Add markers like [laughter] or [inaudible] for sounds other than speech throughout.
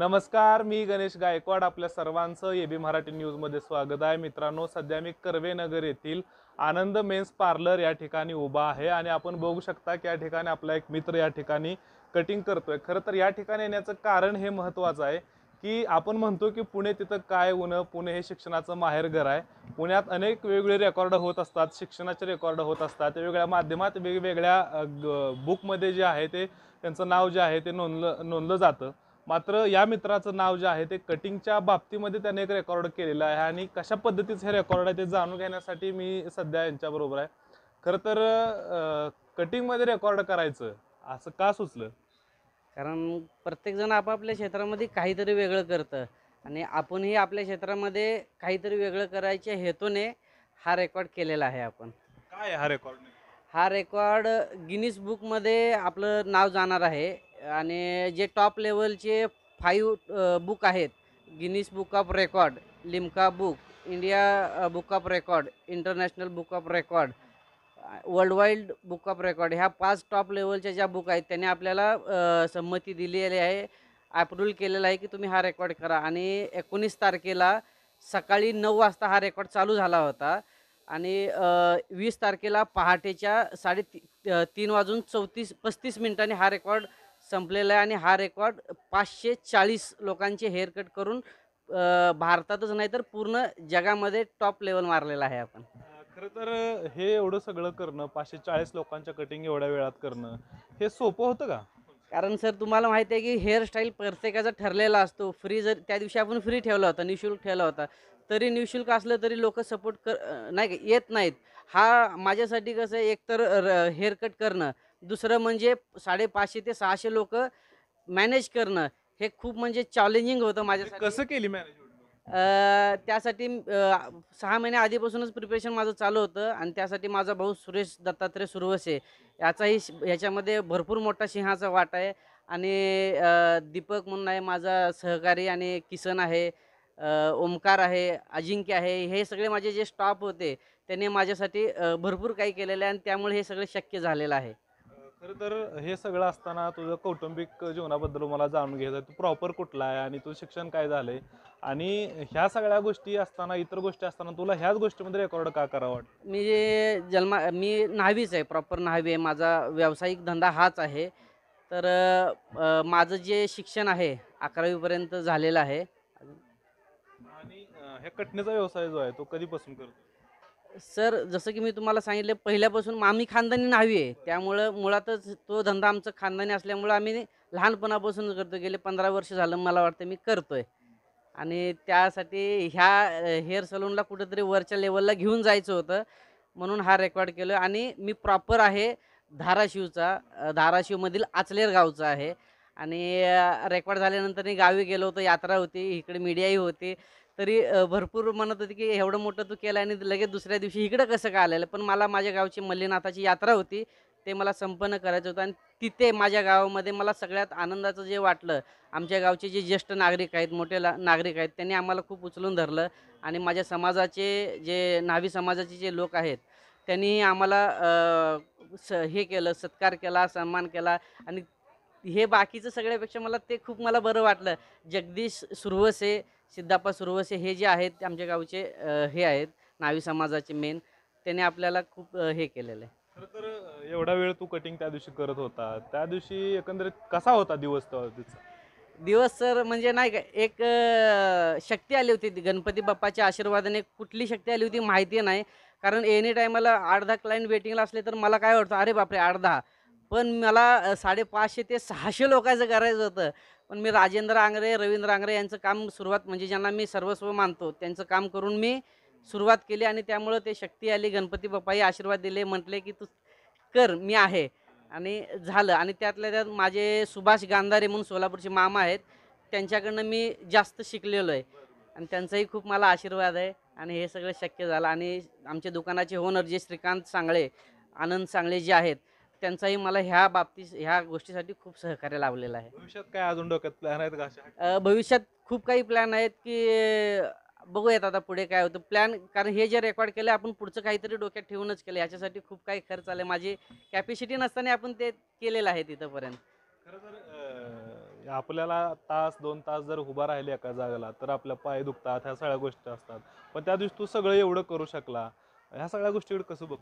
नमस्कार मी गणेश गायकवाड आपल्या सर्वांचं ए बी मराठी न्यूजमध्ये स्वागत आहे मित्रांनो सध्या मी कर्वेनगर येथील आनंद मेन्स पार्लर या ठिकाणी उभा आहे आणि आपण बघू शकता की या ठिकाणी आपला एक मित्र या ठिकाणी कटिंग करतोय खरं तर या ठिकाणी येण्याचं कारण हे महत्त्वाचं आहे की आपण म्हणतो की पुणे तिथं काय होणं पुणे हे शिक्षणाचं माहेरघर आहे पुण्यात अनेक वेगवेगळे रेकॉर्ड होत असतात शिक्षणाचे रेकॉर्ड होत असतात वेगवेगळ्या माध्यमात वेगवेगळ्या बुकमध्ये जे आहे ते त्यांचं नाव जे आहे ते नोंदलं नोंदलं जातं मात्र या मित्राचं नाव जे आहे ते कटिंगच्या बाबतीमध्ये त्याने एक रेकॉर्ड केलेलं आहे आणि कशा पद्धतीचं हे रेकॉर्ड आहे ते जाणून घेण्यासाठी मी सध्या यांच्याबरोबर आहे खरं तर कटिंगमध्ये रेकॉर्ड करायचं असं का सुचलं कारण प्रत्येकजण आपापल्या क्षेत्रामध्ये काहीतरी वेगळं करतं आणि आपणही आपल्या क्षेत्रामध्ये काहीतरी वेगळं करायच्या हेतूने हा रेकॉर्ड केलेला आहे आपण काय हा रेकॉर्ड हा रेकॉर्ड गिनीस बुकमध्ये आपलं नाव जाणार आहे आणि जे टॉप लेवलचे फाईव्ह बुक आहेत Guinness book of record Limca book India book of record international book of record world wild book of record ह्या पाच टॉप लेवलच्या ज्या बुक आहेत त्यांनी आपल्याला संमती दिलेली आहे अप्रूव्ह केलेला आहे की तुम्ही हा रेकॉर्ड करा आणि एकोणीस तारखेला सकाळी नऊ वाजता हा रेकॉर्ड चालू झाला होता आणि वीस तारखेला पहाटेच्या साडे ती तीन वाजून चौतीस पस्तीस मिनिटांनी हा रेकॉर्ड संपलेला आहे आणि हा रेकॉर्ड पाचशे चाळीस लोकांचे हेअरकट करून भारतातच नाही तर पूर्ण जगामध्ये टॉप लेवल मारलेला आहे आपण खरं तर हे एवढं सगळं करणं पाचशे चाळीस लोकांच्या कटिंग एवढ्या वेळात करणं हे सोपं होतं का कारण सर तुम्हाला माहिती आहे की हेअरस्टाईल प्रत्येकाचा ठरलेला असतो फ्री जर त्या दिवशी आपण फ्री ठेवला होता निशुल्क ठेवला होता तरी निशुल्क असलं तरी लोक सपोर्ट कर नाही येत नाहीत हा माझ्यासाठी कसं एकतर हेअरकट करणं दुसरं म्हणजे साडेपाचशे ते सहाशे लोक मॅनेज करणं हे खूप म्हणजे चॅलेंजिंग होतं म्हणजे माझ्या कसं केली मॅनेज त्यासाठी सहा महिने आधीपासूनच प्रिपरेशन माझं चालू होतं आणि त्यासाठी माझा भाऊ सुरेश दत्तात्रय सुरवसे याचाही ह्याच्यामध्ये भरपूर मोठा सिंहाचा वाटा आहे आणि दीपक म्हणून आहे माझा सहकारी आणि किसन आहे ओमकार आहे अजिंक्य आहे हे सगळे माझे जे स्टाफ होते त्यांनी माझ्यासाठी भरपूर काही केलेलं आहे आणि त्यामुळे हे सगळं शक्य झालेलं आहे खरं तर हे सगळं असताना तुझं कौटुंबिक जीवनाबद्दल मला जाणून घ्यायचं तू प्रॉपर कुठला आहे आणि तुझं शिक्षण काय झालंय आणि ह्या सगळ्या गोष्टी असताना इतर गोष्टी असताना तुला ह्याच गोष्टीमध्ये रेकॉर्ड का करावं वाटतं मी जन्मा मी न्हावीच आहे प्रॉपर न्हावी आहे माझा व्यावसायिक धंदा हाच आहे तर माझं जे शिक्षण आहे अकरावीपर्यंत झालेलं आहे आणि हे कटणीचा व्यवसाय जो आहे तो कधीपासून करतो सर जसं की मी तुम्हाला सांगितलं पहिल्यापासून आम्ही खानदानी नावी आहे त्यामुळं मुळातच तो धंदा आमचा खानदानी असल्यामुळं आम्ही लहानपणापासून करतो गेले पंधरा वर्ष झालं मला वाटतं मी करतोय आणि त्यासाठी ह्या हेअर सलूनला कुठंतरी वरच्या लेवलला घेऊन जायचं होतं म्हणून हा रेकॉर्ड केलं आणि मी प्रॉपर आहे धाराशिवचा धाराशिवमधील आचलेर गावचा आहे आणि रेकॉर्ड झाल्यानंतर मी गावी गेलो होतो यात्रा होती इकडे मीडियाही होती तरी भरपूर म्हणत होते की एवढं मोठं तू केलं आणि लगेच दुसऱ्या दिवशी इकडं कसं काय आलेलं पण मला माझ्या गावची मल्लीनाथाची यात्रा होती ते मला संपन्न करायचं होतं आणि तिथे माझ्या गावामध्ये मला सगळ्यात आनंदाचं जे वाटलं आमच्या गावचे जे ज्येष्ठ नागरिक आहेत मोठे नागरिक आहेत त्यांनी आम्हाला खूप उचलून धरलं आणि माझ्या समाजाचे जे नावी समाजाचे जे लोक आहेत त्यांनी आम्हाला स हे केलं सत्कार केला सन्मान केला आणि हे बाकीचं सगळ्यापेक्षा मला ते खूप मला बरं वाटलं जगदीश सुरवसे सिद्धाप्पा सुरवसे हे जे आहेत आमच्या गावचे हे आहेत नावी समाजाचे मेन त्याने आपल्याला खूप हे केलेलं आहे खरं तर एवढा वेळ तू कटिंग त्या दिवशी करत होता त्या दिवशी एकंदरीत कसा होता दिवस तिचा दिवस सर म्हणजे नाही का एक शक्ती आली होती गणपती बाप्पाच्या आशीर्वादाने कुठली शक्ती आली होती माहिती नाही कारण एनी टायमाला आठ दहा क्लायंट वेटिंगला असले तर मला काय वाटतं अरे बापरे आठ दहा पण मला साडेपाचशे ते सहाशे लोकांचं करायचं होतं पण मी राजेंद्र आंगरे रवींद्र आंगरे यांचं काम सुरुवात म्हणजे ज्यांना मी सर्वस्व मानतो त्यांचं काम करून मी सुरुवात केली आणि त्यामुळं ते शक्ती आली गणपती बाप्पाही आशीर्वाद दिले म्हटले की तू कर मी आहे आणि झालं आणि त्यातल्या त्यात माझे सुभाष गांधारे म्हणून सोलापूरचे मामा आहेत त्यांच्याकडनं मी जास्त शिकलेलो आहे आणि त्यांचाही खूप मला आशीर्वाद आहे आणि हे सगळं शक्य झालं आणि आमच्या दुकानाचे ओनर जे श्रीकांत सांगळे आनंद सांगळे जे आहेत त्यांचाही मला ह्या बाबतीत ह्या गोष्टीसाठी खूप सहकार्य लावलेलं आहे भविष्यात काय अजून डोक्यात प्लॅन आहेत भविष्यात खूप काही प्लॅन आहेत की बघूयात आता पुढे काय होतं प्लॅन कारण हे जे रेकॉर्ड केलं आपण पुढचं काहीतरी डोक्यात ठेवूनच केलं याच्यासाठी खूप काही खर्च आले माझी कॅपॅसिटी नसताना आपण ते केलेलं आहे तिथंपर्यंत खरं आपल्याला तास दोन तास जर उभा राहिले एका जागेला तर आपल्या पाय दुखतात ह्या सगळ्या गोष्टी असतात पण त्या दिवशी तू सगळं एवढं करू शकला ह्या सगळ्या गोष्टीकडे कसं बघ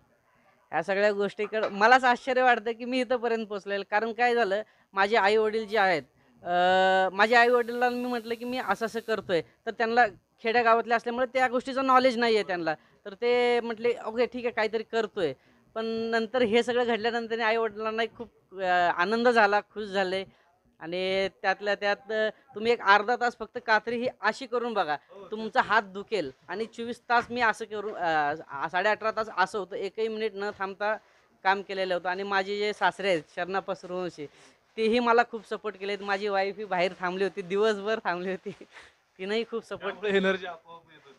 ह्या सगळ्या गोष्टीकडं मलाच आश्चर्य वाटतं की मी इथंपर्यंत पोचलेल कारण काय झालं माझे आई वडील जे आहेत माझ्या आई वडिलांना मी म्हटलं की मी असं असं करतोय तर त्यांना खेड्यागावातले असल्यामुळे त्या गोष्टीचं नॉलेज नाही आहे त्यांना तर ते म्हटले ओके ठीक आहे काहीतरी करतो आहे पण नंतर हे सगळं घडल्यानंतर आई वडिलांना खूप आनंद झाला खुश झाले आणि त्यातल्या त्यात तुम्ही एक अर्धा तास फक्त कात्री ही अशी करून बघा हो, तुमचा हात दुखेल आणि चोवीस तास मी असं करून साडे अठरा तास असं होतं एकही मिनिट न थांबता काम केलेलं होतं आणि माझे जे सासरे आहेत शरणा पसरवंशी तेही मला खूप सपोर्ट केले माझी वाईफ ही बाहेर थांबली होती दिवसभर थांबली होती [laughs] तिनंही खूप सपोर्ट एनर्जी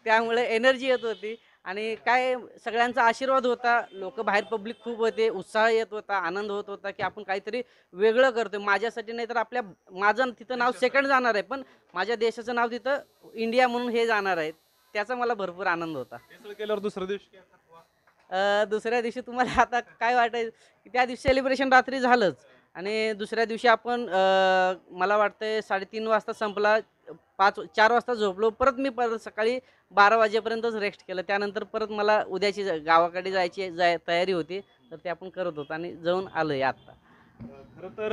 त्यामुळे एनर्जी येत होती आणि काय सगळ्यांचा आशीर्वाद होता लोक बाहेर पब्लिक खूप होते उत्साह येत होता आनंद होत होता की आपण काहीतरी वेगळं करतोय माझ्यासाठी नाही तर आपल्या माझं तिथं नाव सेकंड जाणार आहे पण माझ्या देशाचं नाव तिथं इंडिया म्हणून हे जाणार आहे त्याचा मला भरपूर आनंद होता केल्यावर दुसऱ्या दिवशी दुसऱ्या दिवशी तुम्हाला आता काय वाटायचं की त्या दिवशी सेलिब्रेशन रात्री झालंच आणि दुसऱ्या दिवशी आपण मला वाटतं साडेतीन वाजता संपला पाच चार वाजता झोपलो परत मी परत सकाळी बारा वाजेपर्यंतच रेस्ट केलं त्यानंतर परत मला उद्याची गावाकडे जायची जाय तयारी होती तर ते आपण करत होतो आणि जाऊन आलो आहे आत्ता खरं तर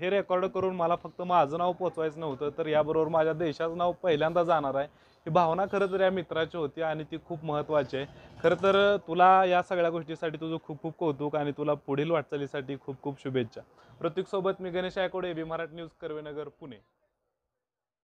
हे रेकॉर्ड करून मला फक्त माझं नाव पोचवायचं नव्हतं तर याबरोबर माझ्या देशाचं नाव पहिल्यांदा जाणार आहे ही भावना खरं तर या मित्राची होती आणि ती खूप महत्त्वाची आहे खरं तर तुला या सगळ्या गोष्टीसाठी तुझं खूप खूप कौतुक आणि तुला पुढील वाटचालीसाठी खूप खूप शुभेच्छा प्रत्येकसोबत मी गणेश आयकोडे बी मराठी न्यूज कर्वेनगर पुणे